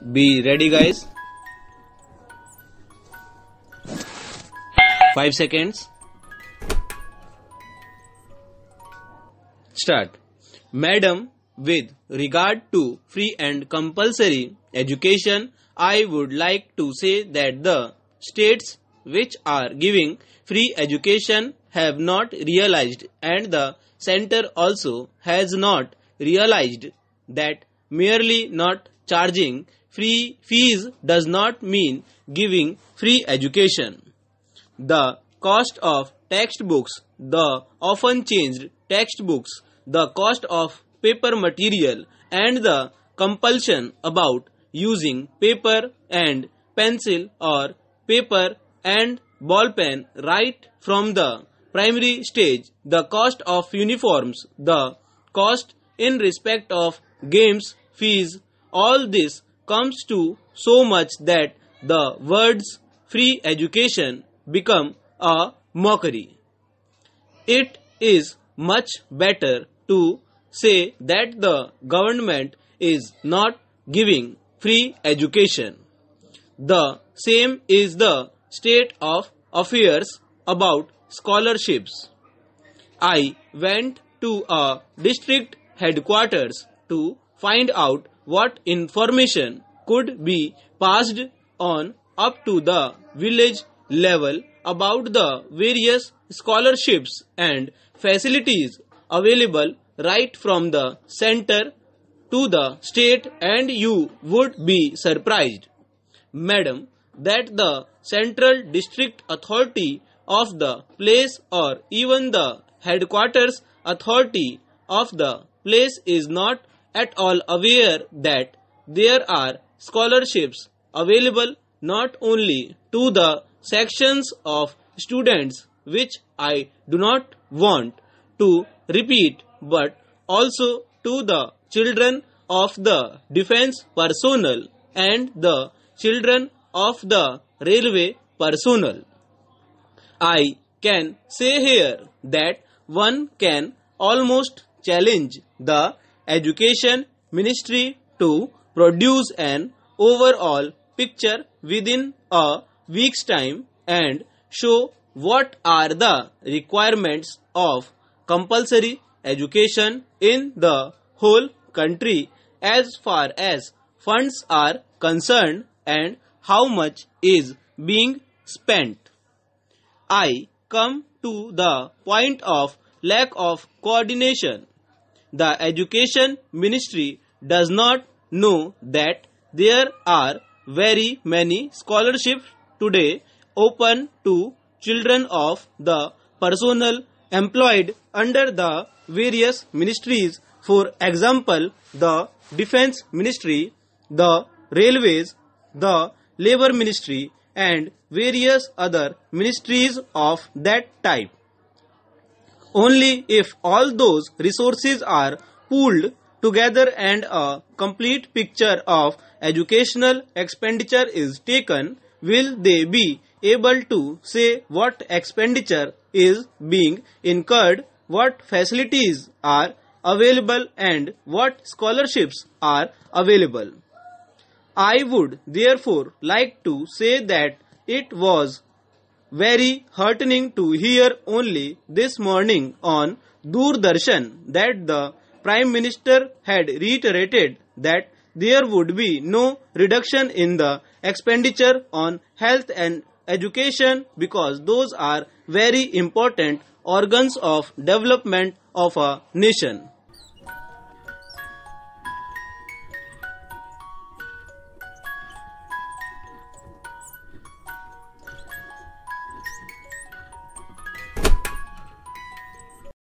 be ready guys 5 seconds start madam with regard to free and compulsory education i would like to say that the states which are giving free education have not realized and the center also has not realized that merely not charging free fees does not mean giving free education. The cost of textbooks, the often changed textbooks, the cost of paper material, and the compulsion about using paper and pencil or paper and ball pen right from the primary stage, the cost of uniforms, the cost in respect of games, fees, all this comes to so much that the words free education become a mockery. It is much better to say that the government is not giving free education. The same is the state of affairs about scholarships. I went to a district headquarters to find out what information could be passed on up to the village level about the various scholarships and facilities available right from the center to the state and you would be surprised madam that the central district authority of the place or even the headquarters authority of the place is not at all aware that there are scholarships available not only to the sections of students which I do not want to repeat but also to the children of the defense personnel and the children of the railway personnel. I can say here that one can almost challenge the education ministry to produce an overall picture within a week's time and show what are the requirements of compulsory education in the whole country as far as funds are concerned and how much is being spent. I come to the point of lack of coordination the education ministry does not know that there are very many scholarships today open to children of the personnel employed under the various ministries for example the defense ministry the railways the labor ministry and various other ministries of that type only if all those resources are pooled together and a complete picture of educational expenditure is taken will they be able to say what expenditure is being incurred what facilities are available and what scholarships are available i would therefore like to say that it was very heartening to hear only this morning on Doordarshan that the Prime Minister had reiterated that there would be no reduction in the expenditure on health and education because those are very important organs of development of a nation.